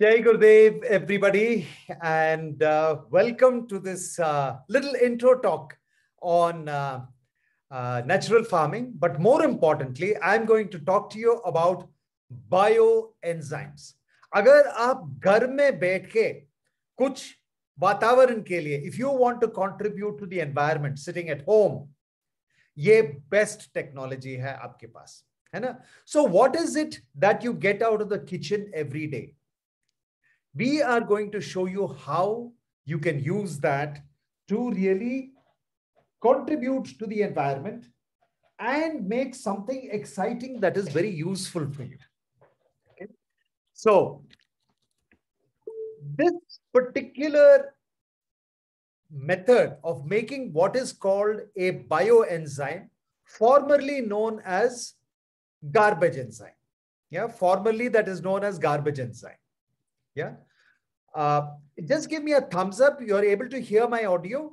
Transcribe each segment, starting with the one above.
Jai Gurudev, everybody, and uh, welcome to this uh, little intro talk on uh, uh, natural farming. But more importantly, I'm going to talk to you about bioenzymes. अगर आप घर में बैठ के कुछ वातावरण के लिए if you want to contribute to the environment sitting at home ये बेस्ट टेक्नोलॉजी है आपके पास है ना so what is it that you get out of the kitchen every day we are going to show you how you can use that to really contribute to the environment and make something exciting that is very useful for you. Okay? So this particular method of making what is called a bioenzyme, formerly known as garbage enzyme. Yeah, formerly that is known as garbage enzyme. Yeah. Uh, just give me a thumbs up. You're able to hear my audio.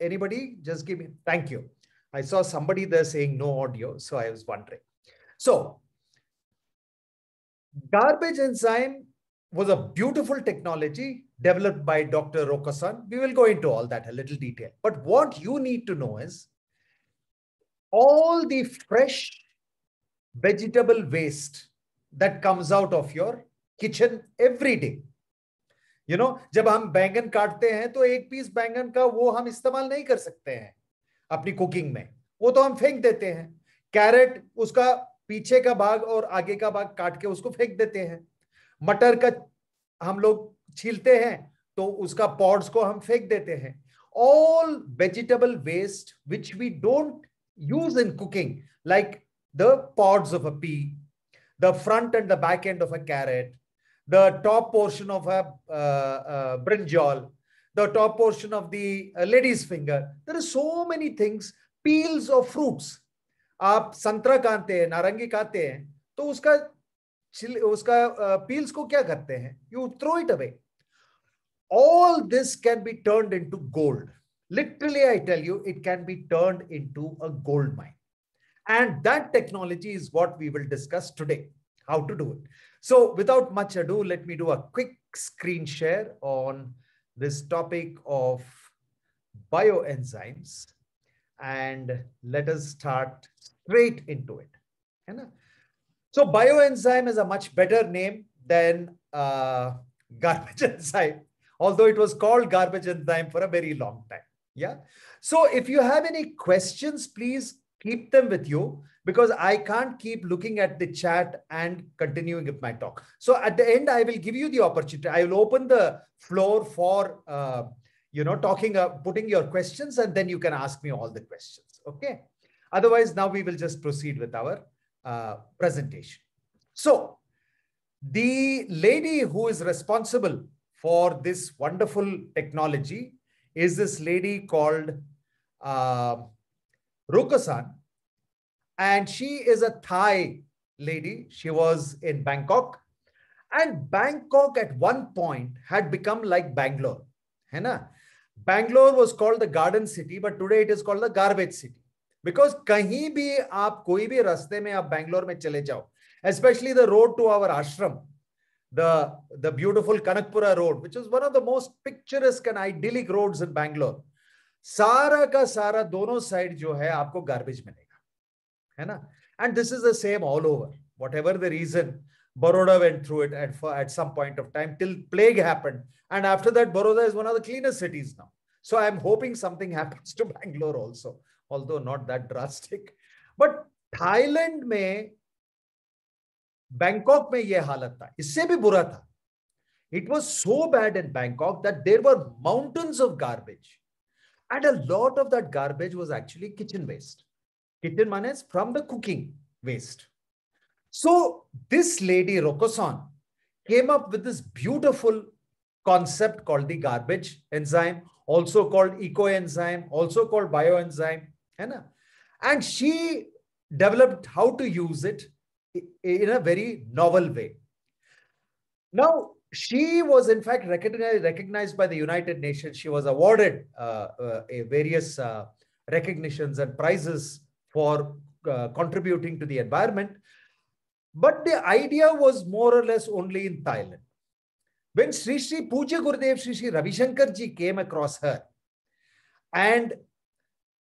Anybody? Just give me. Thank you. I saw somebody there saying no audio. So I was wondering. So garbage enzyme was a beautiful technology developed by Dr. Rokasan. We will go into all that a little detail. But what you need to know is all the fresh vegetable waste that comes out of your kitchen every day you know जब हम बैंगन काटते हैं तो एक piece बैंगन का वो हम इस्तेमाल नहीं कर सकते हैं अपनी कुकिंग में वो तो हम फेंक देते हैं कैरेट उसका पीछे का भाग और आगे का भाग काट के उसको फेंक देते हैं मटर का हम लोग छीलते हैं तो उसका पॉड्स को हम फेंक देते हैं all vegetable waste which we don't use in cooking like the pods of a pea the front end the back end of a carrot the top portion of a uh, uh, brinjal, the top portion of the uh, lady's finger. There are so many things, peels of fruits. aap santra संतरा hain narangi नारंगी hain to uska uska uh, peels ko kya karte hain you throw it away all this can be turned into gold literally i tell you it can be turned into a gold mine and that technology is what we will discuss today how to do it. So without much ado, let me do a quick screen share on this topic of bioenzymes and let us start straight into it. So bioenzyme is a much better name than uh, garbage enzyme, although it was called garbage enzyme for a very long time. Yeah. So if you have any questions, please keep them with you because I can't keep looking at the chat and continuing with my talk. So at the end, I will give you the opportunity. I will open the floor for, uh, you know, talking, uh, putting your questions, and then you can ask me all the questions. Okay. Otherwise, now we will just proceed with our uh, presentation. So the lady who is responsible for this wonderful technology is this lady called uh, Rukasan and she is a Thai lady. She was in Bangkok. And Bangkok at one point had become like Bangalore. Hai na? Bangalore was called the garden city, but today it is called the garbage city. Because कहीं भी आप कोई भी रास्ते में आप Bangalore में चले जाओ, especially the road to our ashram, the, the beautiful Kanakpura road, which is one of the most picturesque and idyllic roads in Bangalore. सारा का सारा दोनों side जो है आपको गार्बेज है ना and this is the same all over whatever the reason baroda went through it at, for, at some point of time till plague happened and after that baroda is one of the cleanest cities now so i'm hoping something happens to bangalore also although not that drastic but thailand may Bangkok may yeh halata. Isse इससे भी बुरा था it was so bad in Bangkok that there were mountains of garbage and a lot of that garbage was actually kitchen Titirmanes from the cooking waste. So this lady, Rokosan, came up with this beautiful concept called the garbage enzyme, also called ecoenzyme, also called bioenzyme. And she developed how to use it in a very novel way. Now, she was in fact recognized, recognized by the United Nations. She was awarded uh, uh, various uh, recognitions and prizes for uh, contributing to the environment. But the idea was more or less only in Thailand. When Sri Sri Puja Gurudev Sri Sri Ravishankarji came across her, and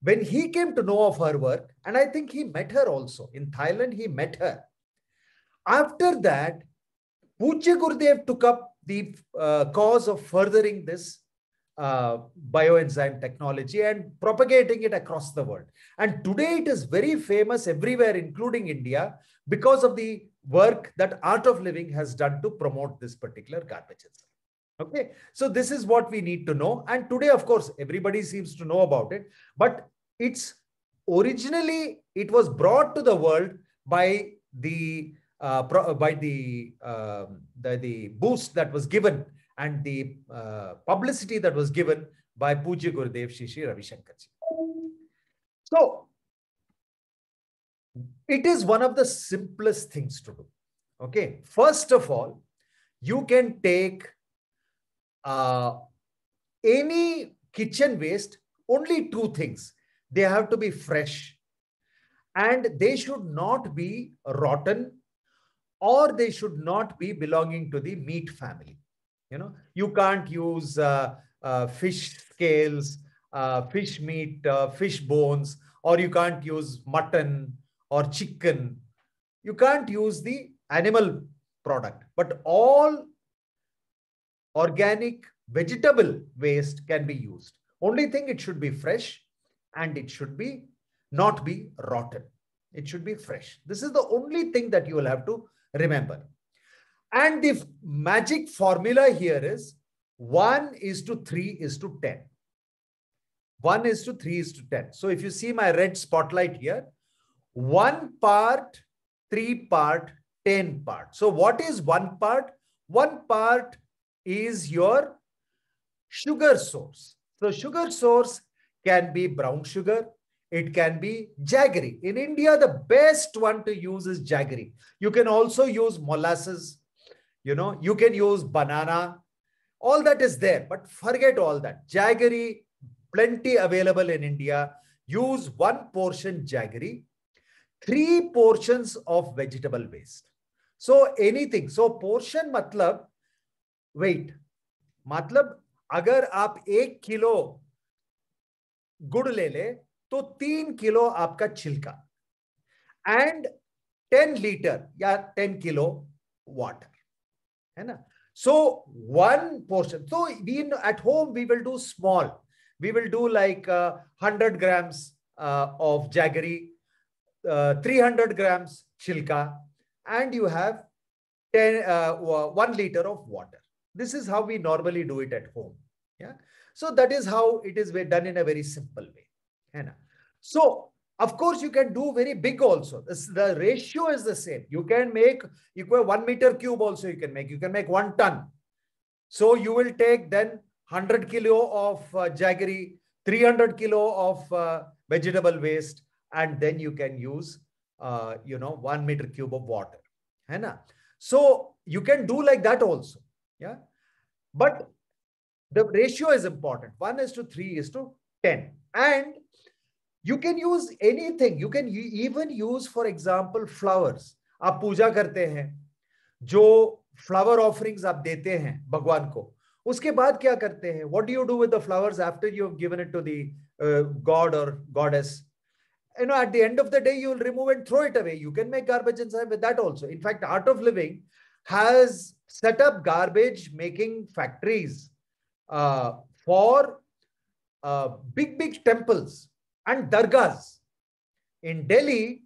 when he came to know of her work, and I think he met her also in Thailand, he met her. After that, Puja Gurudev took up the uh, cause of furthering this Bio uh, bioenzyme technology and propagating it across the world. And today it is very famous everywhere, including India, because of the work that Art of Living has done to promote this particular garbage enzyme. Okay, so this is what we need to know. And today, of course, everybody seems to know about it, but it's originally it was brought to the world by the uh, by the, the um, the boost that was given and the uh, publicity that was given by Puja Gurudev Shishi Ravi Shankarji. So, it is one of the simplest things to do. Okay, first of all, you can take uh, any kitchen waste, only two things. They have to be fresh and they should not be rotten or they should not be belonging to the meat family. You know, you can't use uh, uh, fish scales, uh, fish meat, uh, fish bones, or you can't use mutton or chicken. You can't use the animal product, but all organic vegetable waste can be used. Only thing it should be fresh and it should be not be rotten. It should be fresh. This is the only thing that you will have to remember. And the magic formula here is 1 is to 3 is to 10. 1 is to 3 is to 10. So if you see my red spotlight here, 1 part, 3 part, 10 part. So what is 1 part? 1 part is your sugar source. So sugar source can be brown sugar. It can be jaggery. In India, the best one to use is jaggery. You can also use molasses. You know, you can use banana. All that is there, but forget all that. Jaggery, plenty available in India. Use one portion jaggery, three portions of vegetable waste. So anything. So portion matlab weight. matlab agar aap 1 kilo gud le le to 3 kilo aapka chilka and 10 liter ya 10 kilo water so one portion so we at home we will do small we will do like 100 uh, grams uh, of jaggery uh, 300 grams chilka and you have 10 1 liter of water this is how we normally do it at home yeah so that is how it is done in a very simple way Anna. so of course, you can do very big also. This, the ratio is the same. You can make equal one meter cube also. You can make. You can make one ton. So you will take then 100 kilo of uh, jaggery, 300 kilo of uh, vegetable waste, and then you can use uh, you know one meter cube of water. Hai So you can do like that also. Yeah, but the ratio is important. One is to three is to ten, and you can use anything you can even use for example flowers आप पूजा करते हैं जो flower offerings आप देते हैं भगवान को उसके बाद क्या करते हैं what do you do with the flowers after you have given it to the god और goddess you know at the end of the day you will remove and throw it away you can make garbage inside with that also in fact art of living has set up garbage making factories uh, for uh, big big temples and dargahs. In Delhi,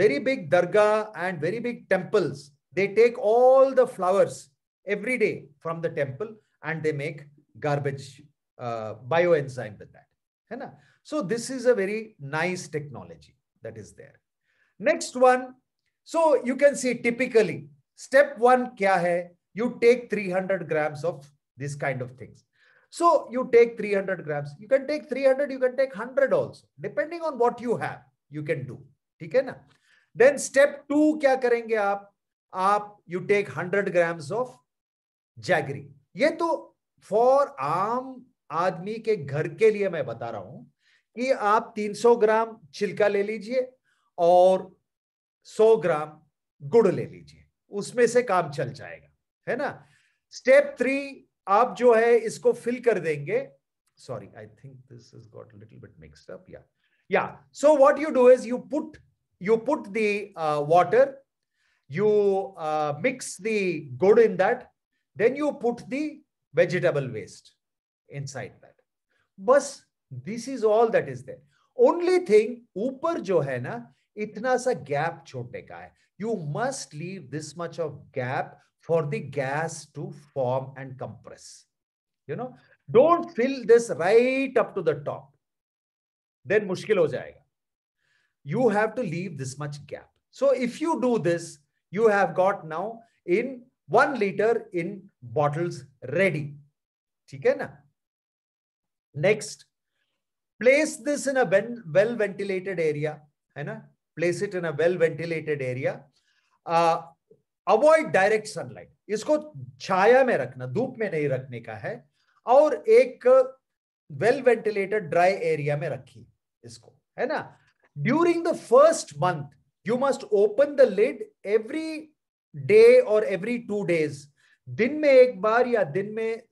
very big dargah and very big temples. They take all the flowers every day from the temple and they make garbage uh, bioenzyme with that. So this is a very nice technology that is there. Next one. So you can see typically step one kya hai? You take 300 grams of this kind of things. So you take 300 grams. You can take 300, you can take 100 also. Depending on what you have, you can do. ठीक है ना then step to क्या करेंगे आप आप you take 100 grams of jaggery ये तो for आम आदमी के घर के लिए मैं बता रहा हूं कि आप 300 ग्राम छिलका ले लीजिए और 100 ग्राम गुड़ ले लीजिए उसमें से काम चल जाएगा है ना स्टेप थ्री आप जो है इसको फिल कर देंगे sorry I think this is got little bit mixed up या so what you do is you put you put the water you mix the gur in that then you put the vegetable waste inside that बस this is all that is there only thing ऊपर जो है ना इतना सा gap छोड़ने का है you must leave this much of gap for the gas to form and compress. You know, don't fill this right up to the top. Then mushkil ho jayega. You have to leave this much gap. So if you do this, you have got now in one liter in bottles ready. Next, place this in a well-ventilated area. Well ventilated area है ना place it in avoid direct sunlight इसको छाया में रखना धूप में नहीं रखने का है और एक वेल वेंटिलेटेड ड्राई एरिया में रखिए इसको है ना during the first month you must open the lid every day और एवरी टू डेज दिन में एक बार या दिन में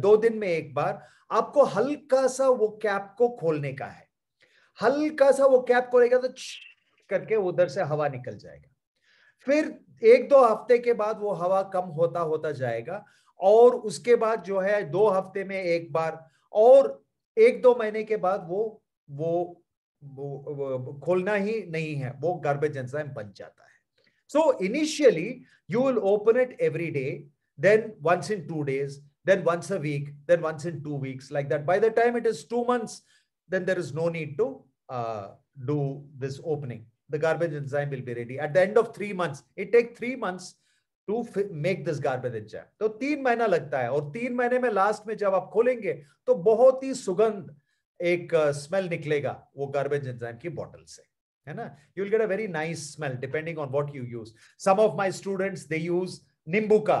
दो दिन में एक बार आपको हल्का सा वो कैप को खोलने का है हल्का सा वो कैप खोलेगा तो करके उधर से हवा निकल जाएगा फिर एक दो हफ्ते के बाद वो हवा कम होता होता जाएगा और उसके बाद जो है दो हफ्ते में एक बार और एक दो महीने के बाद वो वो खोलना ही नहीं है वो गार्बेज एंजाइम बन जाता है so initially you will open it every day then once in two days then once a week then once in two weeks like that by the time it is two months then there is no need to do this opening the garbage enzyme will be ready. At the end of three months, it takes three months to make this garbage enzyme तो तीन महीना लगता है और तीन महीने में last में जब आप खोलेंगे तो बहुत ही सुगंध एक स्मेल निकलेगा वो गार्बेज एंजाइम की बॉटल से है ना you will get a very nice smell depending on what you use some of my students they use नींबू का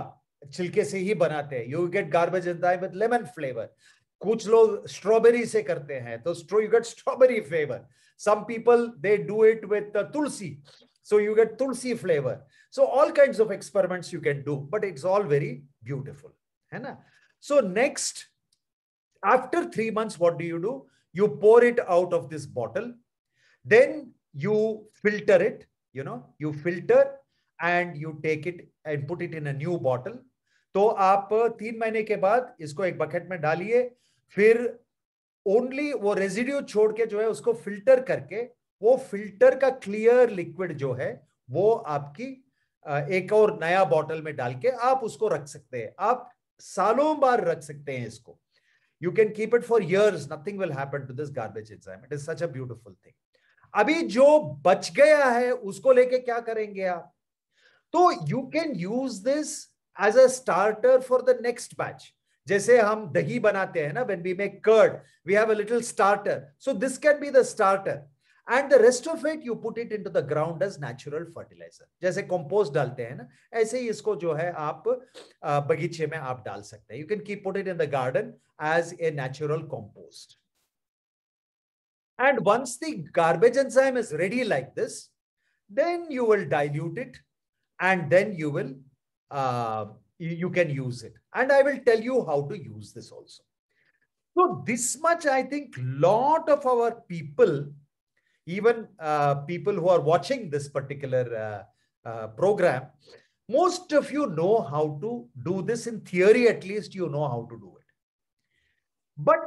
छिलके से ही बनाते हैं you get garbage enzyme with lemon flavour कुछ लोग स्ट्रॉबेरी से करते हैं तो you get strawberry flavour Some people, they do it with uh, tulsi. So you get tulsi flavor. So all kinds of experiments you can do, but it's all very beautiful. Hai So next, after three months, what do you do? You pour it out of this bottle. Then you filter it. You know, you filter and you take it and put it in a new bottle. तो आप तीन महीने के बाद इसको एक bucket में डालिए फिर ओनली वो रेजिड्यू छोड़ के जो है उसको फिल्टर करके वो फिल्टर का क्लियर लिक्विड जो है वो आपकी एक और नया बॉटल में डाल के आप उसको रख सकते हैं आप सालों बार रख सकते हैं इसको you can keep it for years nothing will happen to this garbage enzyme it is such a beautiful thing अभी जो बच गया है उसको लेके क्या करेंगे आप तो you can use this as a starter for the next batch जैसे हम दही बनाते हैं ना when we make curd we have a little starter so this can be the starter and the rest of it you put it in to the ground as natural fertilizer जैसे compost डालते हैं ना ऐसे ही इसको जो है आप बगीचे में आप डाल सकते हैं you can keep put it in the garden as a natural compost and once the garbage enzyme is ready like this then you will dilute it and then you will you can use it. And I will tell you how to use this also. So this much, I think lot of our people, even uh, people who are watching this particular uh, uh, program, most of you know how to do this in theory, at least you know how to do it. But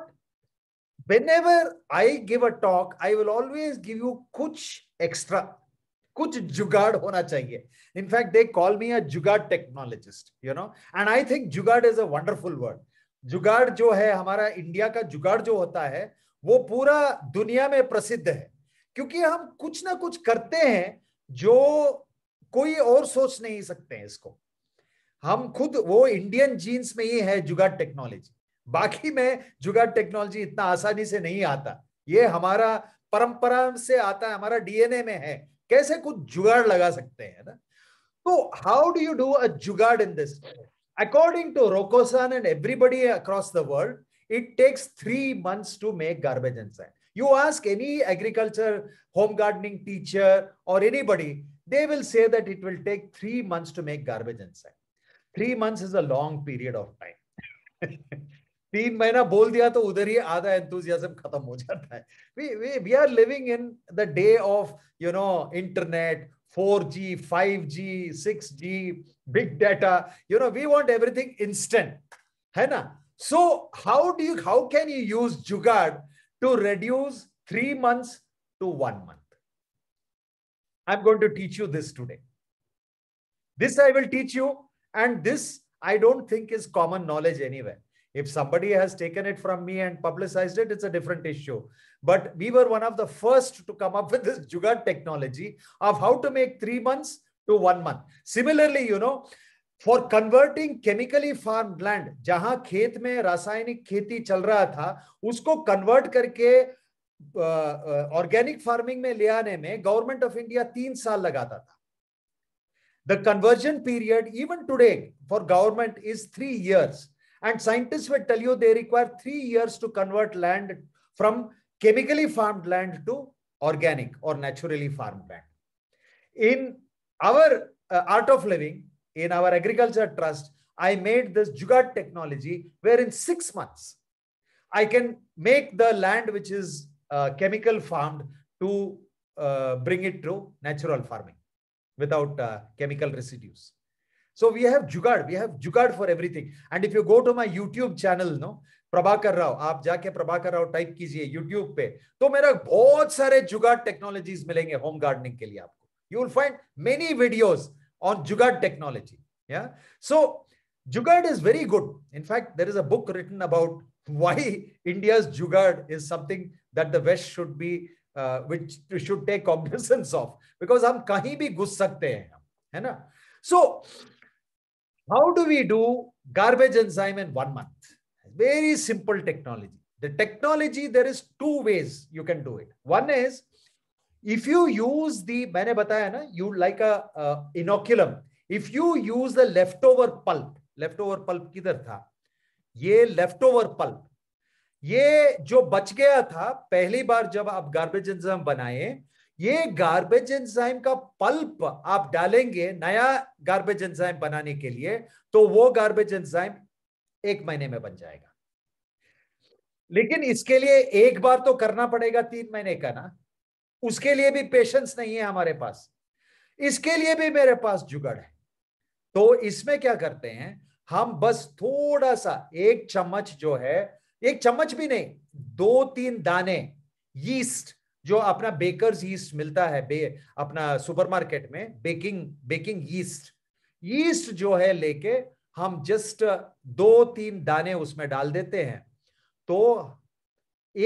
whenever I give a talk, I will always give you kuch extra कुछ जुगाड़ होना चाहिए in fact they call me a jugaad technologist you know and I think jugaad is a wonderful word jugaad जो है हमारा India का जुगाड़ जो होता है वो पूरा दुनिया में प्रसिद्ध है क्योंकि हम कुछ ना कुछ करते हैं जो कोई और सोच नहीं सकते हैं इसको हम खुद वो इंडियन जीन्स में ही है जुगाड़ टेक्नोलॉजी बाकी में जुगाड़ टेक्नोलॉजी इतना आसानी से नहीं आता ये हमारा परंपरा से आता है हमारा डीएनए में है कैसे कुछ जुगाड़ लगा सकते हैं ना तो how do you do a jugaad in this according to Rosukon and everybody across the world it takes three months to make garbage and you ask any agriculture home gardening teacher और anybody they will say that it will take three months to make garbage and three months is a long period of time तीन महीना बोल दिया तो उधर ही आधा anthem खत्म हो जाता है we we are living in the day of you know internet four G five G six G big data you know we want everything instant है ना so how do you how can you use jugaad to reduce three months to one month I am going to teach you this today this I will teach you and this I don't think is common knowledge any where If somebody has taken it from me and publicized it, it's a different issue. But we were one of the first to come up with this Jugaad technology of how to make three months to one month. Similarly, you know, for converting chemically farm land जहां खेत में रासायनिक खेती चल रहा था उसको convert करके ऑर्गेनिक फार्मिंग में ले आने में गवर्नमेंट ऑफ इंडिया तीन साल लगाता था the conversion period even today for government is three years And scientists will tell you they require three years to convert land from chemically farmed land to organic or naturally farmed land. In our uh, Art of Living, in our agriculture trust, I made this Jugaad technology where in six months, I can make the land which is uh, chemical farmed to uh, bring it to natural farming without uh, chemical residues. So we have Jugad, we have Jugad for everything. And if you go to my YouTube channel, no, Prabhakar Rao आप जाके Prabhakar Rao type कीजिए YouTube पे तो मेरा बहुत सारे जुगाड़ technologies मिलेंगे होम गार्डनिंग के लिए आपको you will find many videos on jugaad technology या so jugaad is very good in fact there is a book written about why India jugaad is something that the west should be which should take off because हम कहीं भी घुस सकते हैं है ना सो so, How do we do garbage enzyme in one month? Very simple technology. The technology, there is two ways you can do it. One is if you use the, maine bataya na you like a uh, inoculum. If you use the leftover pulp, leftover pulp kidhar tha ye leftover pulp. ये जो बच गया था पहली बार जब आप garbage enzyme बनाए ये गार्बेज एंजाइम का पल्प आप डालेंगे नया गार्बेज एंजाइम बनाने के लिए तो वो गार्बेज एंजाइम एक महीने में बन जाएगा लेकिन इसके लिए एक बार तो करना पड़ेगा तीन महीने का ना उसके लिए भी पेशेंस नहीं है हमारे पास इसके लिए भी मेरे पास जुगड़ है तो इसमें क्या करते हैं हम बस थोड़ा सा एक चम्मच जो है एक चम्मच भी नहीं दो तीन दाने यीस्ट जो अपना बेकर्स यीस्ट मिलता है बे अपना सुपरमार्केट में बेकिंग बेकिंग यीस्ट यीस्ट जो है लेके हम जस्ट दो तीन दाने उसमें डाल देते हैं तो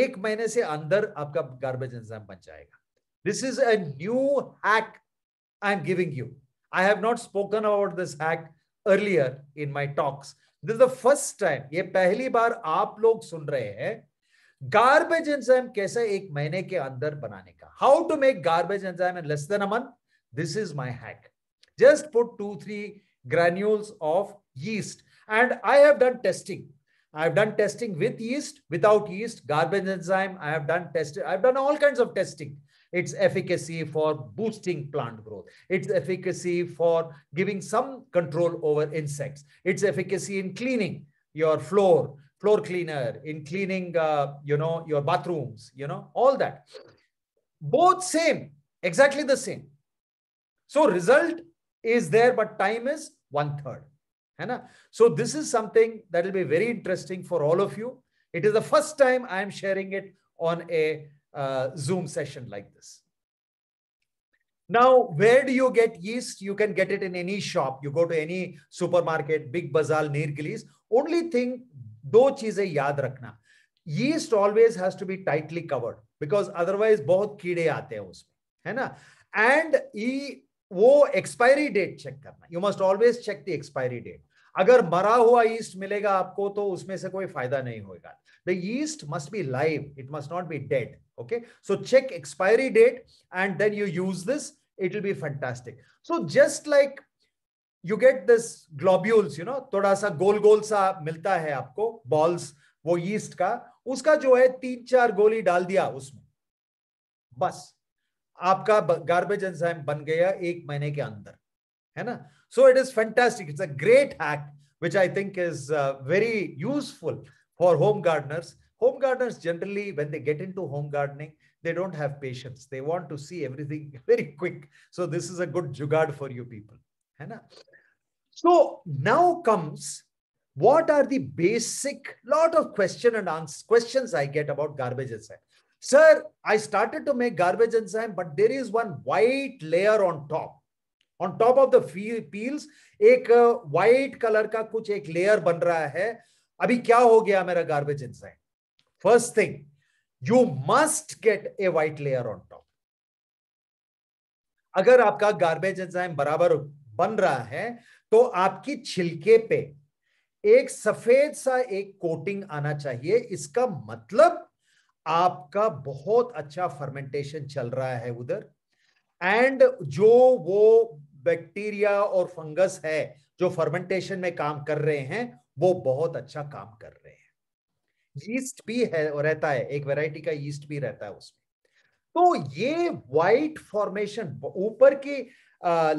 एक महीने से अंदर आपका गार्बेज एंजाइम बन जाएगा this is a new hack I am giving you I have not spoken about this hack earlier in my talks this the first time ये पहली बार आप लोग सुन रहे हैं गार्बेज एंजाइम कैसे एक महीने के अंदर बनाने का how to make garbage enzyme in less than a month this is my hack just put two three granules of yeast and I have done testing I have done testing with yeast without yeast garbage enzyme I have done testing I have done all kinds of testing its efficacy for boosting plant growth its efficacy for giving some control over insects its efficacy in cleaning your floor floor cleaner, in cleaning, uh, you know, your bathrooms, you know, all that. Both same, exactly the same. So result is there, but time is one third. So this is something that will be very interesting for all of you. It is the first time I am sharing it on a uh, Zoom session like this. Now, where do you get yeast? You can get it in any shop. You go to any supermarket, big bazaar, near gilis. Only thing दो चीजें याद रखना yeast always has to be tightly covered because otherwise बहुत कीड़े आते हैं उसमें है ना एंड e, वो एक्सपायरी डेट चेक करना you must always check the expiry date अगर मरा हुआ ईस्ट मिलेगा आपको तो उसमें से कोई फायदा नहीं होगा the yeast must be live it must not be dead okay so check expiry date and then you use this it will be fantastic so just like you get this globules you know थोड़ा सा गोल गोल सा मिलता है आपको balls वो yeast का उसका जो है तीन चार गोली डाल दिया उसमें बस आपका गार्बेज एंजाइम बन गया एक महीने के अंदर है ना so it is fantastic it's a great hack which I think is very useful for home gardeners home gardeners generally when they get in to home gardening they don't have patience they want to see everything very quick so this is a good jugaad for you people है ना So now comes what are the basic lot of question and answer questions I get about garbage enzyme. Sir, I started to make garbage enzyme, but there is one white layer on top. On top of the peels, एक white color का कुछ एक layer बन रहा है अभी क्या हो गया मेरा garbage enzyme? First thing, you must get a white layer on top. अगर आपका गार्बेज एंजाइम बराबर बन रहा है तो आपकी छिलके पे एक सफेद सा एक कोटिंग आना चाहिए इसका मतलब आपका बहुत अच्छा फर्मेंटेशन चल रहा है उधर एंड जो वो बैक्टीरिया और फंगस है जो फर्मेंटेशन में काम कर रहे हैं वो बहुत अच्छा काम कर रहे हैं यीस्ट भी है रहता है एक वैरायटी का यीस्ट भी रहता है उसमें तो ये वाइट फॉर्मेशन ऊपर की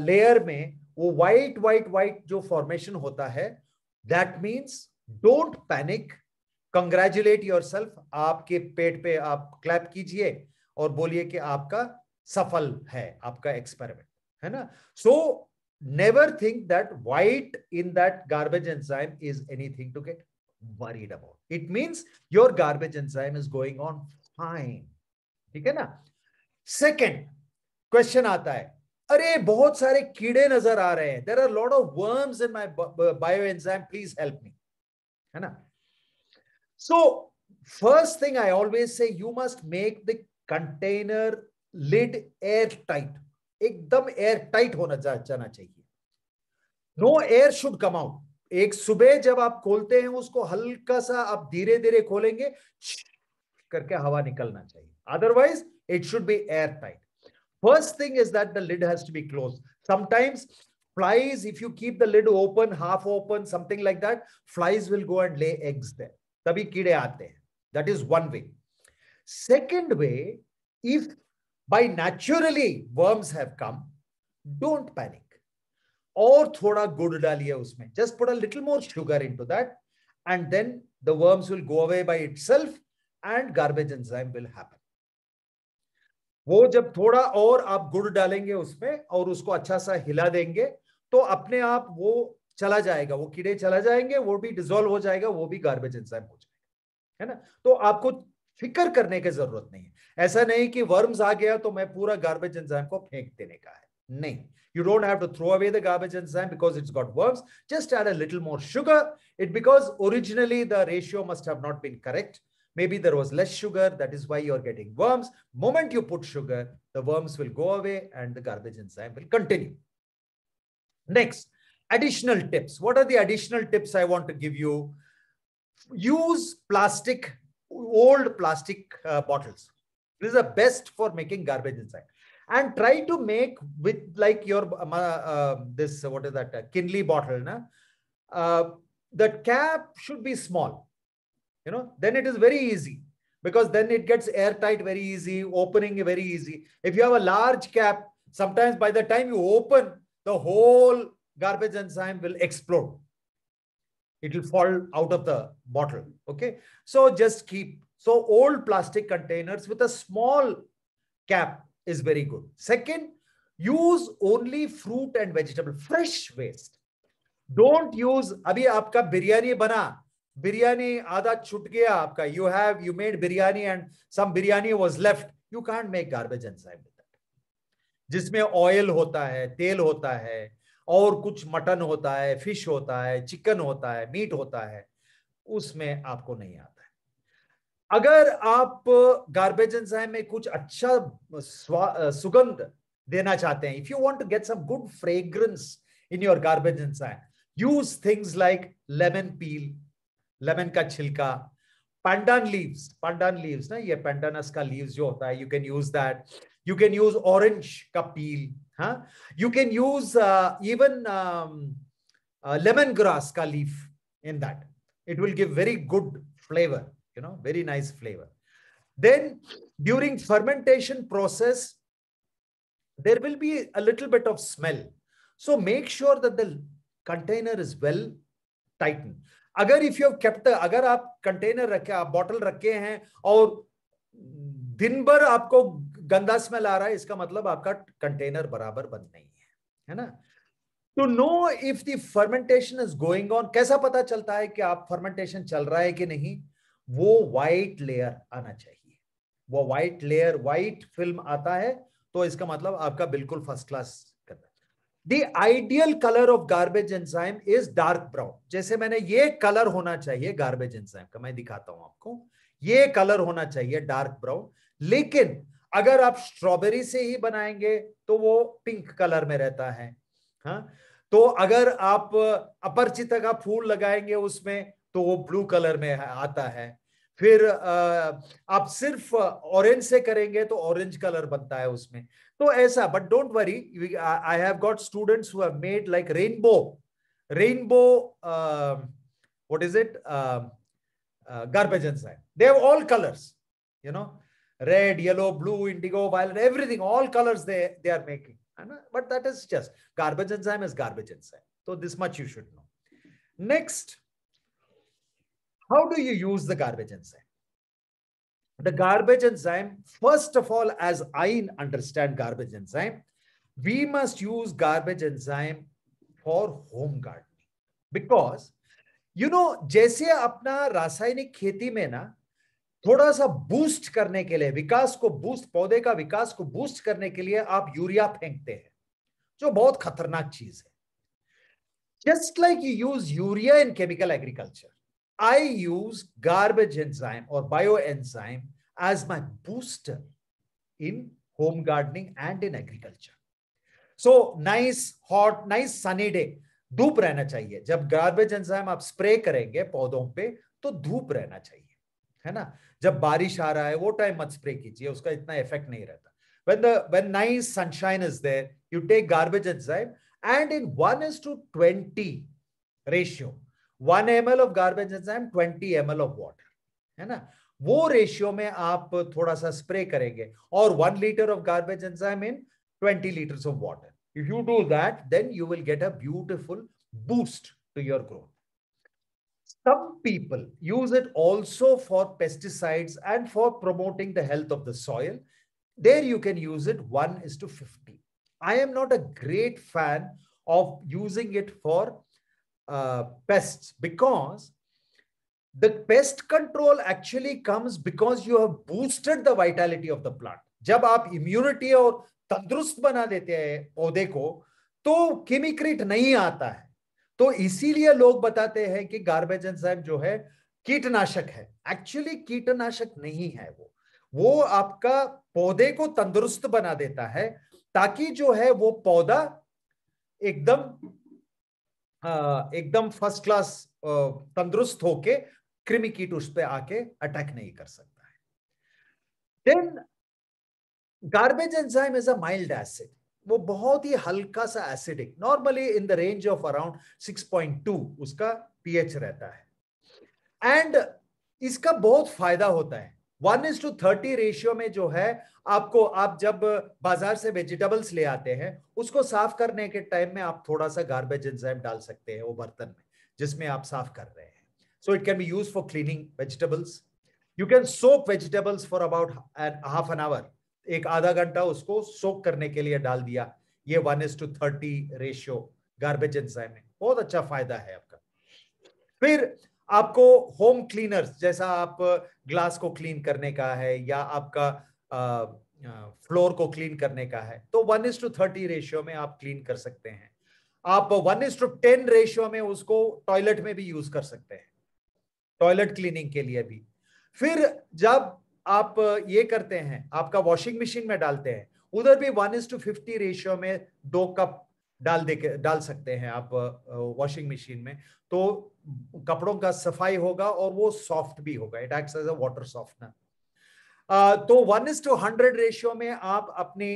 लेयर में वो वाइट व्हाइट व्हाइट जो फॉर्मेशन होता है that means don't panic congratulate your आपके पेट पे आप क्लैप कीजिए और बोलिए कि आपका सफल है आपका एक्सपेरिमेंट है ना so never think that white in that garbage enzyme is anything to get worried about it means your garbage enzyme is going on fine ठीक है ना सेकेंड क्वेश्चन आता है अरे बहुत सारे कीड़े नजर आ रहे हैं there are lot of worms in my bio enzyme please help me है ना so first thing I always say you must make the container lid air tight एकदम एयर टाइट होना जा, जाना चाहिए no air should come out एक सुबह जब आप खोलते हैं उसको हल्का सा आप धीरे धीरे खोलेंगे करके हवा निकलना चाहिए otherwise it should be air tight First thing is that the lid has to be closed. Sometimes flies, if you keep the lid open, half open, something like that, flies will go and lay eggs there. Tabhi kide aate That is one way. Second way, if by naturally worms have come, don't panic. Or थोड़ा गुड़ डालिए उसमें Just put a little more sugar into that, and then the worms will go away by itself and garbage enzyme will happen. वो जब थोड़ा और आप गुड़ डालेंगे उसमें और उसको अच्छा सा हिला देंगे तो अपने आप वो चला जाएगा वो कीड़े चला जाएंगे वो भी डिजोल्व हो जाएगा वो भी गार्बेज एंजाइम हो जाएगा है ना तो आपको फिक्र करने की जरूरत नहीं है ऐसा नहीं कि वर्म्स आ गया तो मैं पूरा गार्बेज एंजाइम को फेंक देने का है नहीं you don't have to throw away the garbage enzyme because it's got worms just add a little more sugar it because originally the ratio must have not been correct Maybe there was less sugar. That is why you're getting worms. Moment you put sugar, the worms will go away and the garbage enzyme will continue. Next, additional tips. What are the additional tips I want to give you? Use plastic, old plastic uh, bottles. This is the best for making garbage enzyme. And try to make with like your, uh, uh, this, what is that, uh, Kinley bottle. Na? Uh, the cap should be small you know then it is very easy because then it gets airtight very easy opening very easy if you have a large cap sometimes by the time you open the whole garbage enzyme will explode it will fall out of the bottle okay so just keep so old plastic containers with a small cap is very good second use only fruit and vegetable fresh waste don't use abhi aapka biryani bana biryani आधा छुट गया आपका you have you made biryani and some biryani was left you can't make garbage enzyme with that जिसमें oil होता है तेल होता है और कुछ मटन होता है फिश होता है चिकन होता है मीट होता है उसमें आपको नहीं आता है अगर आप गार्बेज एंजाइम में कुछ अच्छा सुगंध देना चाहते हैं if you want to get some good fragrance in your garbage enzyme use things like lemon peel Lemon का छिलका pandan leaves pandan leaves na ye pandanus ka leaves jo hota hai you can use that you can use orange ka peel ha you can use uh, even um, uh, lemongrass ka leaf in that it will give very good flavor you know very nice flavor then during fermentation process there will be a little bit of smell so make sure that the container is well tightened अगर if you kept अगर आप container रखे आप bottle रखे हैं और दिन भर आपको गंदा स्मेल आ रहा है इसका मतलब आपका कंटेनर बराबर बंद नहीं है है ना to know if the fermentation is going on कैसा पता चलता है कि आप फर्मेंटेशन चल रहा है कि नहीं वो व्हाइट लेयर आना चाहिए वो व्हाइट लेयर व्हाइट फिल्म आता है तो इसका मतलब आपका बिल्कुल first class ideal colour of garbage enzyme is dark brown जैसे मैंने ये कलर होना चाहिए गार्बेज एंजाइम का मैं दिखाता हूं आपको ये कलर होना चाहिए डार्क ब्राउन लेकिन अगर आप स्ट्रॉबेरी से ही बनाएंगे तो वो पिंक कलर में रहता है हा? तो अगर आप अपरचित का फूल लगाएंगे उसमें तो वो ब्लू कलर में आता है फिर आप सिर्फ ऑरेंज से करेंगे तो ऑरेंज कलर बनता है उसमें तो ऐसा But don't worry. I have got students who have made like rainbow, rainbow. Um, what is it? Um, uh, garbage and They have all colors. you know red yellow blue indigo violet everything all colors they they are making uh, but that is just garbage enzyme is garbage enzyme so this much you should know next how do you use the garbage enzyme the garbage enzyme, first of all, as I understand garbage enzyme, we must use garbage enzyme for home gardening because you know जैसे अपना रासायनिक खेती में ना थोड़ा सा boost करने के लिए विकास को बूस्ट पौधे का विकास को बूस्ट करने के लिए आप यूरिया फेंकते हैं जो बहुत खतरनाक चीज है just like you use urea in chemical agriculture I use garbage enzyme or bioenzyme as my booster in home gardening and in agriculture. So nice, hot, nice sunny day. धूप रहना चाहिए जब गार्बेज एंजाइम आप spray करेंगे पौधों पे तो धूप रहना चाहिए है ना जब बारिश आ रहा है वो टाइम मत स्प्रे कीजिए उसका इतना इफेक्ट नहीं रहता when when nice sunshine is there you take garbage enzyme and in one is to twenty ratio One ml of garbage enzyme 20 ml of water of water है ना वो रेशियो में आप थोड़ा सा स्प्रे करेंगे और one litre of garbage enzyme in twenty litres of water if you do that then you will get a beautiful boost to your growth some people use it also for pesticides and for promoting the health of the soil. There you can use it 1 is to 50. I am not a great fan of using it for uh, pests because the pest control actually comes because you have boosted the vitality of the plant. जब आप immunity और तंदुरुस्त बना देते हैं पौधे को तो किमिक्रिट नहीं आता है तो इसीलिए लोग बताते हैं कि गार्बेज एंजाइम जो है कीटनाशक है एक्चुअली कीटनाशक नहीं है वो वो आपका पौधे को तंदुरुस्त बना देता है ताकि जो है वो पौधा एकदम एकदम फर्स्ट क्लास तंदुरुस्त होके कृमि कीट उस पर आके अटैक नहीं कर सकता है then garbage enzyme is a mild acid वो बहुत ही हल्का सा acidic normally in the range of around 6.2 उसका पीएच रहता है एंड इसका बहुत फायदा होता है one is to thirty ratio में जो है आपको आप जब बाजार से वेजिटेबल्स ले आते हैं उसको साफ करने के टाइम में आप थोड़ा सा गार्बेज एंजाइम डाल सकते हैं वो बर्तन में जिसमें आप साफ कर रहे हैं so it can be use for cleaning vegetables you can soak vegetables for about half an hour एक आधा घंटा उसको सोक करने के लिए डाल दिया ये one is to thirty ratio garbage enzyme में बहुत अच्छा फायदा है आपका फिर आपको होम क्लीनर्स जैसा आप ग्लास को क्लीन करने का है या आपका आ, फ्लोर को क्लीन करने का है तो one is to thirty ratio में आप क्लीन कर सकते हैं आप one is to ten ratio में उसको टॉयलेट में भी यूज कर सकते हैं टॉयलेट क्लीनिंग के लिए भी फिर जब आप ये करते हैं आपका वॉशिंग मशीन में डालते हैं उधर भी one is to fifty ratio में दो कप डाल दे डाल सकते हैं आप वॉशिंग मशीन में तो कपड़ों का सफाई होगा और वो सॉफ्ट भी होगा it act as a water softener तो one is to hundred ratio में आप अपने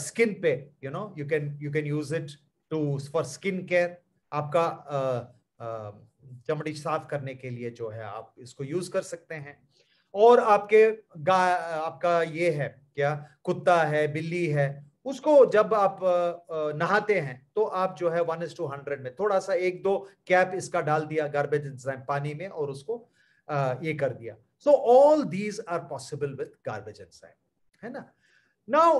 स्किन uh, पे you know you can you can use it to for skin care आपका uh, uh, चमड़ी साफ करने के लिए जो है आप इसको यूज कर सकते हैं और आपके गाय आपका ये है क्या कुत्ता है बिल्ली है उसको जब आप नहाते हैं तो आप जो है वन इज टू हंड्रेड में थोड़ा सा एक दो कैप इसका डाल दिया गार्बेज इंजाइम पानी में और उसको ये कर दिया so all these are possible with garbage enzyme है ना now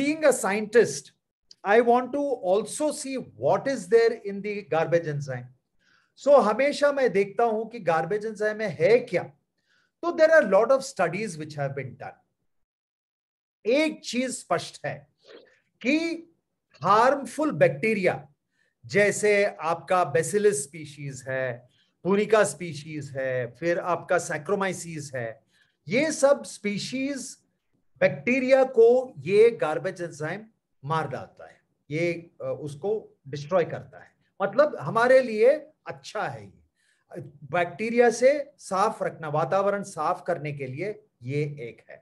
being a scientist I want to also see what is there in the garbage enzyme so हमेशा मैं देखता हूं कि गार्बेज एंजाइम में है क्या तो there are lot of studies which have been done एक चीज स्पष्ट है कि हार्मफुल बैक्टीरिया जैसे आपका बेसिलस स्पीशीज है पूनिका स्पीशीज है फिर आपका सैक्रोमाइसिस है ये सब स्पीशीज बैक्टीरिया को ये गार्बेज एंजाइम मार डालता है ये उसको डिस्ट्रॉय करता है मतलब हमारे लिए अच्छा है ये बैक्टीरिया से साफ रखना वातावरण साफ करने के लिए ये एक है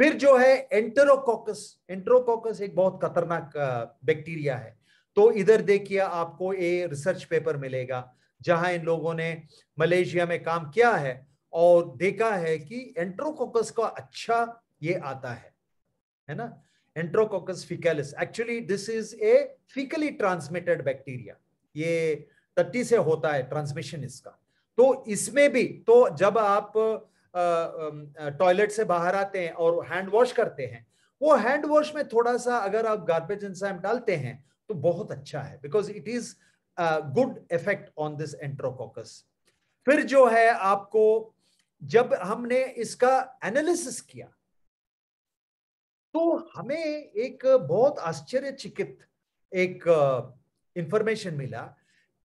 फिर जो है एंटरोकोकस एंटरोकोकस एक बहुत खतरनाक बैक्टीरिया है तो इधर देखिए आपको ये रिसर्च पेपर मिलेगा जहां इन लोगों ने मलेशिया में काम किया है और देखा है कि एंट्रोकोकस का अच्छा ये आता है है ना Enterococcus faecalis actually this is a faecally transmitted bacteria ये टट्टी से होता है ट्रांसमिशन इसका तो इसमें भी तो जब आप टॉयलेट से बाहर आते हैं और हैंड वॉश करते हैं वो हैंड वॉश में थोड़ा सा अगर आप गार्बेज इंसाइम डालते हैं तो बहुत अच्छा है because it is good effect on this Enterococcus फिर जो है आपको जब हमने इसका एनालिसिस किया तो हमें एक बहुत आश्चर्यचकित एक इंफॉर्मेशन मिला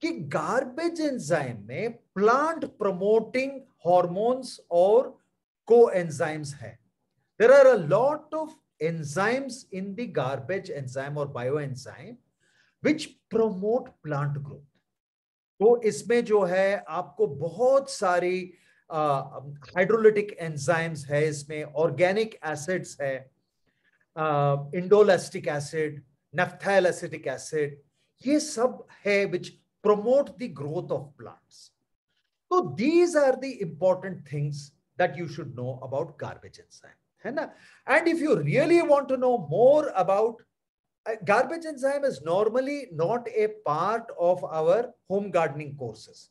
कि गार्बेज एंजाइम में plant promoting hormones or coenzymes hai. There are a lot of enzymes in the garbage enzyme or bioenzyme which promote plant growth. तो इसमें जो है आपको बहुत सारी हाइड्रोलिटिक एंजाइम्स है इसमें ऑर्गेनिक एसिड्स है indoleacetic acid naphthyl acetic acid ये सब है विच promote the growth of plants. So these are the important things that you should know about garbage enzyme. And if you really want to know more about uh, garbage enzyme is normally not a part of our home gardening courses.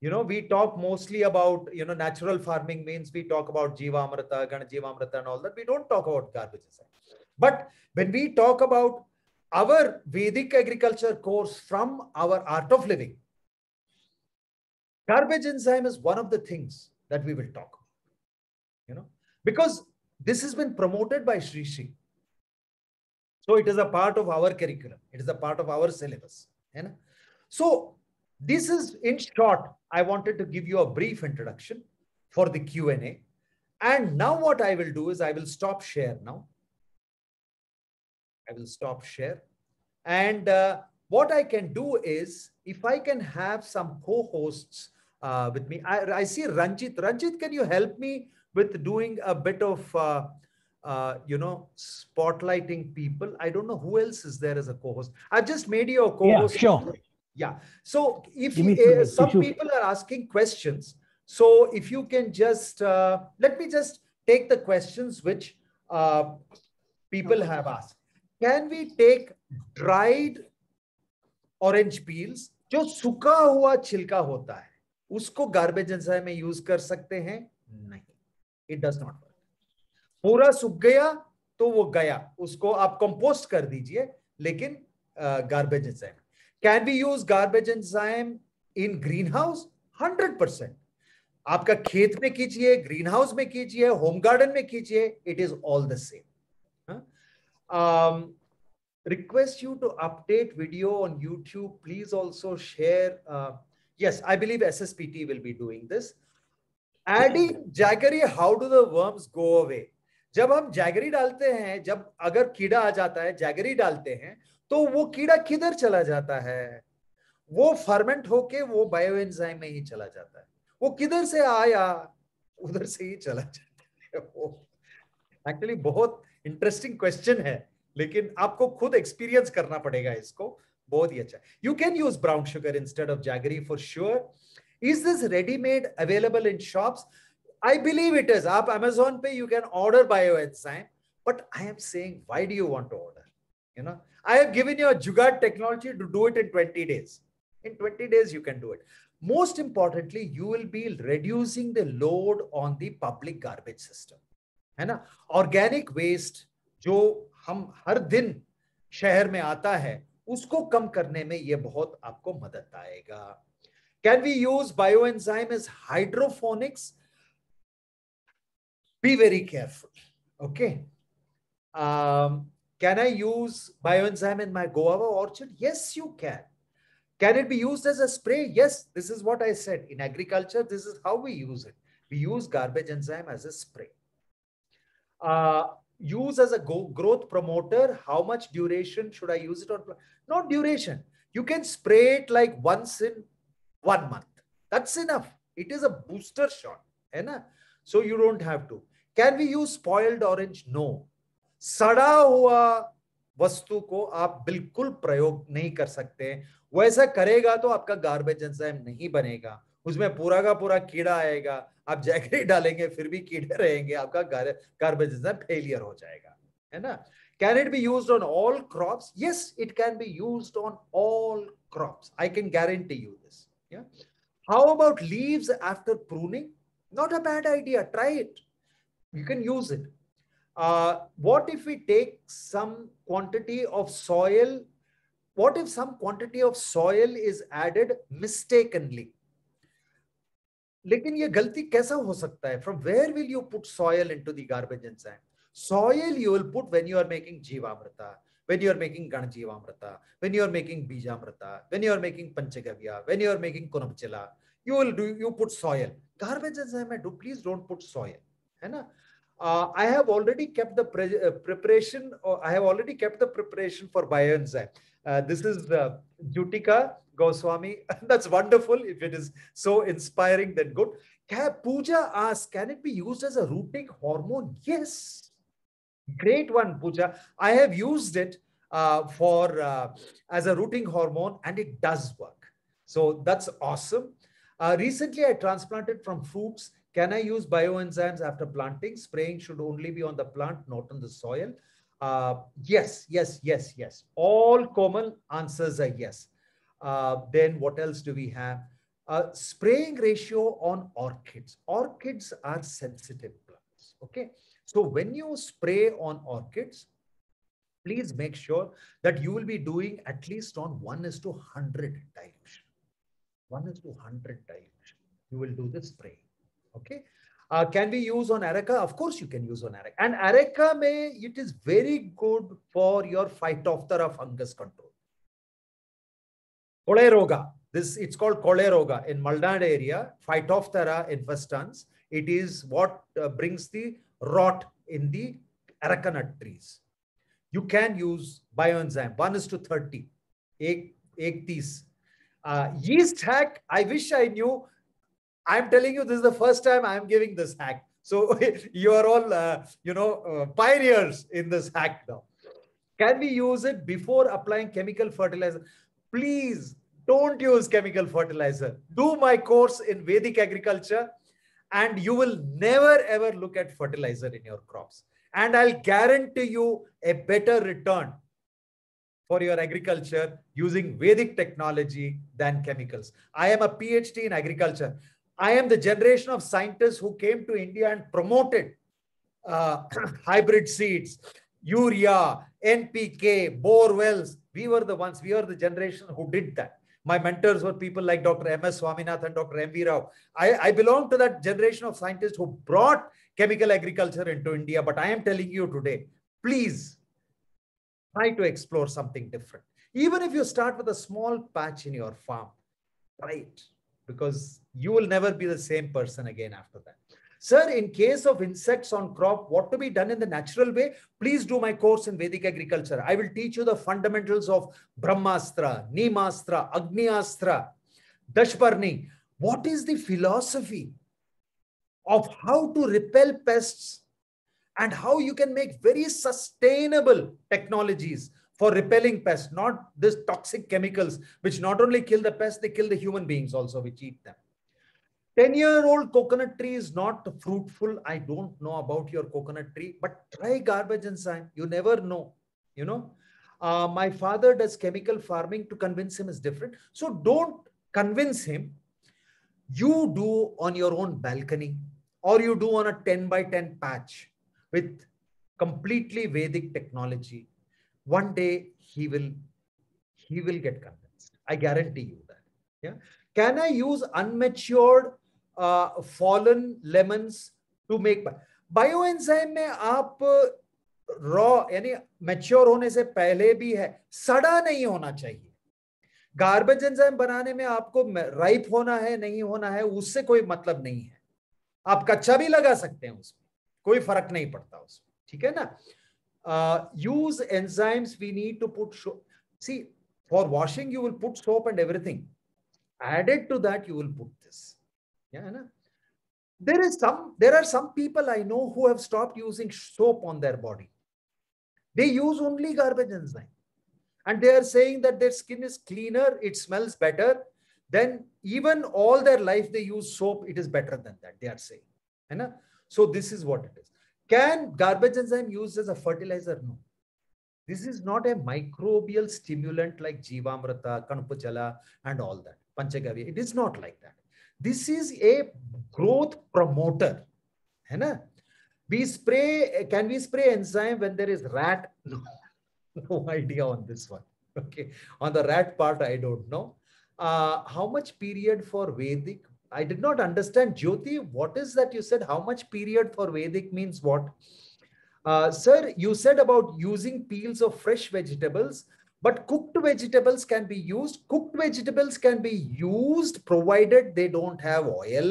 You know, we talk mostly about, you know, natural farming means we talk about Jiva Amrita, Gana Jiva Amrita and all that. We don't talk about garbage enzyme. But when we talk about our Vedic agriculture course from our art of living, Garbage enzyme is one of the things that we will talk about. You know, because this has been promoted by Sri Sri. So it is a part of our curriculum. It is a part of our syllabus. You know? So this is in short, I wanted to give you a brief introduction for the Q&A. And now what I will do is I will stop share now. I will stop share. And uh, what I can do is if I can have some co-hosts uh, with me. I, I, see Ranjit. Ranjit, can you help me with doing a bit of, uh, uh, you know, spotlighting people? I don't know who else is there as a co-host. I've just made you a co-host. Yeah, sure. Yeah. So if you, uh, some people are asking questions, so if you can just, uh, let me just take the questions which uh, people have asked. Can we take dried orange peels जो सूखा हुआ छिलका होता है उसको garbage enzyme में use कर सकते हैं नहीं इट डज नॉट वर्क पूरा सूख गया तो वो गया उसको आप कंपोस्ट कर दीजिए लेकिन garbage enzyme can be use garbage enzyme in green house hundred percent आपका खेत में कीजिए ग्रीन हाउस में कीजिए होम गार्डन में कीजिए it is all the same request you to update video on YouTube please also share Yes, I believe SSPT will be doing this. Adding jaggery, how do the worms go away? जब हम jaggery डालते हैं जब अगर कीड़ा आ जाता है jaggery डालते हैं तो वो कीड़ा किधर चला जाता है वो फर्मेंट होके वो बायो एंजाइम में ही चला जाता है वो किधर से आया उधर से ही चला जाता है वो एक्चुअली बहुत इंटरेस्टिंग क्वेश्चन है लेकिन आपको खुद एक्सपीरियंस करना पड़ेगा इसको बहुत ही अच्छा you can use brown sugar instead of jaggery for sure is this readymade available in shops I believe it is आप अमेजोन पे you can order bio I but I am saying why do you want to order you know i have given you a jugad technology to do it in 20 days in 20 days you can do it most importantly you will be reducing the load on the public garbage system है organic waste जो हम हर दिन शहर में आता उसको कम करने में यह बहुत आपको मदद आएगा can we use bio enzyme as hydroponics be very careful okay can I use bio enzyme in my Goa orchid yes you can can it be use as a spray yes this is what I set in agriculture this is how we use it we use garbage enzyme as a spray use as a go- growth promoter how much duration should i use it on not duration you can spray it like once in one month that's enough it is a booster shot hai na? so you don't have to can we use spoiled orange no सड़ा हुआ वस्तु को आप बिल्कुल प्रयोग नहीं कर सकते वैसा करेगा तो आपका गार्बेज एंजाइम नहीं बनेगा उसमें पूरा का पूरा कीड़ा आएगा आप जैकरी डालेंगे फिर भी कीड़े रहेंगे आपका गार्बेज फेलियर हो जाएगा है ना can it be use on all crop yes it can be use on all crop I can guarantee you this how about leaves after pruning not a bad idea try it you can use it uh, what if we take some quantity of soil what if some quantity of soil is added mistakenly लेकिन ये गलती कैसा हो सकता है from where will you put soil in to the garbage in sand soil you will put when you are making jeevamrutha when you are making ghana jeevamrutha when you are making beejamrutha when you are making panchagavya when you are making कुनमचिला you will do you put soil garbage in sand में do please don't put soil है ना I have already kept the preparation I have already kept the preparation for bio enzyme this is Jyutika Goswami. That's wonderful. If it is so inspiring, then good. Can, Puja asks, can it be used as a rooting hormone? Yes. Great one, Puja. I have used it uh, for uh, as a rooting hormone and it does work. So that's awesome. Uh, recently, I transplanted from fruits. Can I use bioenzymes after planting? Spraying should only be on the plant, not on the soil. Uh, yes, yes, yes, yes. All common answers are yes. Uh, then what else do we have? Uh, spraying ratio on orchids. Orchids are sensitive plants, okay? So when you spray on orchids, please make sure that you will be doing at least on 1 is to 100 dilution. 1 is to 100 dilution. You will do the spray, okay? Uh, can we use on Arica? Of course, you can use on Arica. And Arica may, it is very good for your Phytophthora fungus control. Choleroga. This it's called choleroga in Maldad area, Phytophthora infestans. It is what uh, brings the rot in the aracanut trees. You can use bioenzyme 1 is to 30, uh, yeast hack, I wish I knew. I'm telling you, this is the first time I'm giving this hack. So you are all, uh, you know, uh, pioneers in this hack now. Can we use it before applying chemical fertilizer? please don't use chemical fertilizer. Do my course in Vedic agriculture and you will never ever look at fertilizer in your crops. And I'll guarantee you a better return for your agriculture using Vedic technology than chemicals. I am a PhD in agriculture. I am the generation of scientists who came to India and promoted uh, hybrid seeds, urea, NPK, bore wells, we were the ones, we are the generation who did that. My mentors were people like Dr. M.S. Swaminathan, Dr. M.V. Rao. I, I belong to that generation of scientists who brought chemical agriculture into India. But I am telling you today, please try to explore something different. Even if you start with a small patch in your farm, try it because you will never be the same person again after that. Sir, in case of insects on crop, what to be done in the natural way? Please do my course in Vedic agriculture. I will teach you the fundamentals of Brahmastra, Nimastra, Agniastra, Dashparni. What is the philosophy of how to repel pests and how you can make very sustainable technologies for repelling pests, not this toxic chemicals, which not only kill the pests, they kill the human beings also, which eat them. 10 year old coconut tree is not fruitful. I don't know about your coconut tree, but try garbage and sand. You never know, you know. Uh, my father does chemical farming to convince him is different. So don't convince him. You do on your own balcony or you do on a 10 by 10 patch with completely Vedic technology. One day he will, he will get convinced. I guarantee you that. Yeah. Can I use unmatured fallen lemons to make bio enzyme में आप raw uh, यानी mature होने से पहले भी है सड़ा नहीं होना चाहिए गार्बेज एंजाइम बनाने में आपको राइप होना है नहीं होना है उससे कोई मतलब नहीं है आप कच्चा भी लगा सकते हैं उसमें कोई फर्क नहीं पड़ता उसमें ठीक है ना use enzymes we need to put show see for washing you will put soap and everything added to that you will put this Yeah, na? There is some, there are some people I know who have stopped using soap on their body. They use only garbage enzyme. And they are saying that their skin is cleaner, it smells better. Then even all their life they use soap, it is better than that, they are saying. You So this is what it is. Can garbage enzyme used as a fertilizer? No. This is not a microbial stimulant like Jivamrata, Kanpachala, and all that. Panchagavya. It is not like that. This is a growth promoter, है ना we spray can we spray enzyme when there is rat no, no idea on this one okay on the rat part i don't know uh, how much period for vedic i did not understand jyoti what is that you said how much period for vedic means what uh, sir you said about using peels of fresh vegetables but cooked vegetables can be used cooked vegetables can be used provided they don't have oil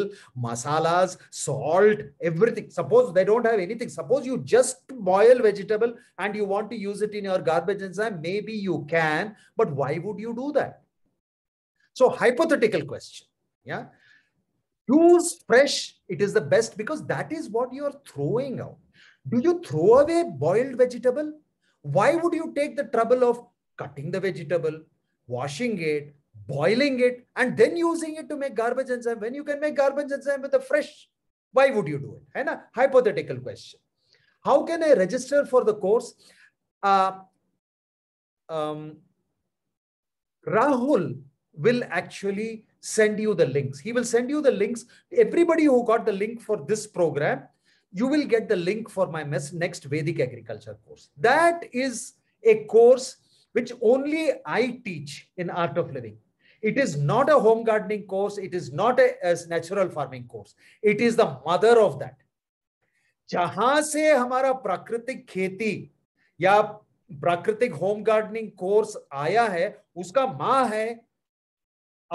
masalas salt everything suppose they don't have anything suppose you just boil vegetable and you want to use it in your garbage enzyme maybe you can but why would you do that so hypothetical question yeah use fresh it is the best because that is what you are throwing out do you throw away boiled vegetable why would you take the trouble of cutting the vegetable, washing it, boiling it, and then using it to make garbage enzyme. When you can make garbage enzyme with the fresh, why would you do it? And a hypothetical question. How can I register for the course? Uh, um, Rahul will actually send you the links. He will send you the links. Everybody who got the link for this program, you will get the link for my next Vedic agriculture course. That is a course which only I teach in Art of Living. It is not a home gardening course. It is not a, a natural farming course. It is the mother of that. जहां से हमारा प्राकृतिक खेती या प्राकृतिक home gardening course आया है उसका माँ है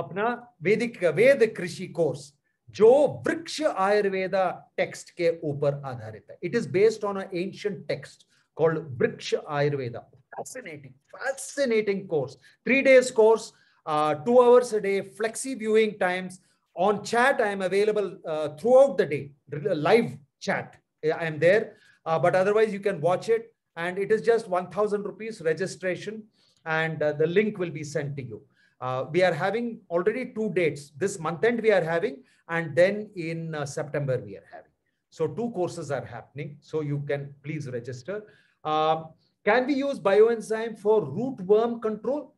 अपना वेदिक वेद कृषि कोर्स जो वृक्ष आयुर्वेदा टेक्स्ट के ऊपर आधारित है it is based on ancient text called Briksha Ayurveda. Fascinating, fascinating course. Three days course, uh, two hours a day, flexi viewing times. On chat, I am available uh, throughout the day, live chat. I am there, uh, but otherwise you can watch it. And it is just 1000 rupees registration and uh, the link will be sent to you. Uh, we are having already two dates. This month end we are having and then in uh, September we are having. So two courses are happening. So you can please register. Um, can we use bioenzyme for rootworm control?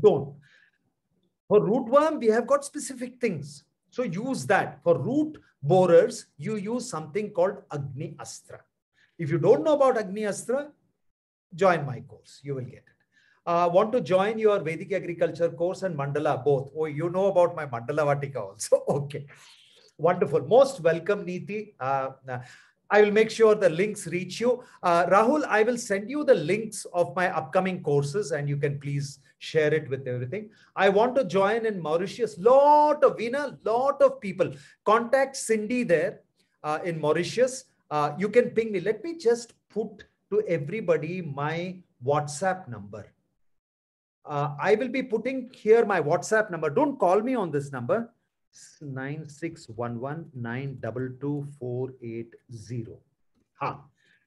Don't. For rootworm, we have got specific things. So use that. For root borers, you use something called Agni Astra. If you don't know about Agni Astra, join my course. You will get it. Uh, want to join your Vedic agriculture course and mandala both. Oh, you know about my mandala vatika also. okay. Wonderful. Most welcome, Neeti. Uh, uh, I will make sure the links reach you. Uh, Rahul, I will send you the links of my upcoming courses and you can please share it with everything. I want to join in Mauritius. Lot of Vina, lot of people. Contact Cindy there uh, in Mauritius. Uh, you can ping me. Let me just put to everybody my WhatsApp number. Uh, I will be putting here my WhatsApp number. Don't call me on this number. 9611922480. Ha.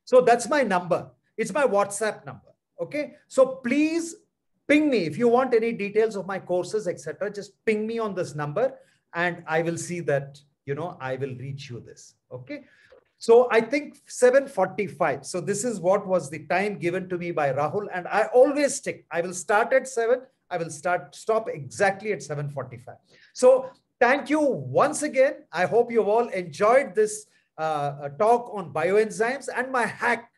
So that's my number. It's my WhatsApp number. Okay. So please ping me if you want any details of my courses, etc. Just ping me on this number and I will see that, you know, I will reach you this. Okay. So I think 7.45. So this is what was the time given to me by Rahul. And I always stick. I will start at 7. I will start stop exactly at 7.45. So Thank you once again. I hope you've all enjoyed this uh, uh, talk on bioenzymes and my hack,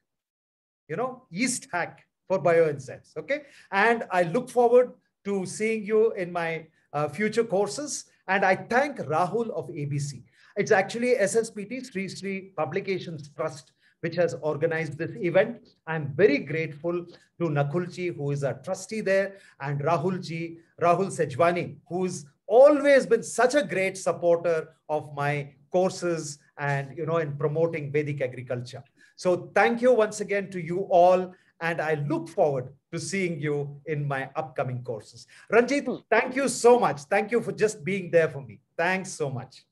you know, yeast hack for bioenzymes. Okay. And I look forward to seeing you in my uh, future courses. And I thank Rahul of ABC. It's actually SSPT Sri Sri Publications Trust which has organized this event. I'm very grateful to Nakulji, who is a trustee there, and Rahulji, Rahul Sejwani, who's always been such a great supporter of my courses and, you know, in promoting Vedic agriculture. So thank you once again to you all. And I look forward to seeing you in my upcoming courses. Ranjit, hmm. thank you so much. Thank you for just being there for me. Thanks so much.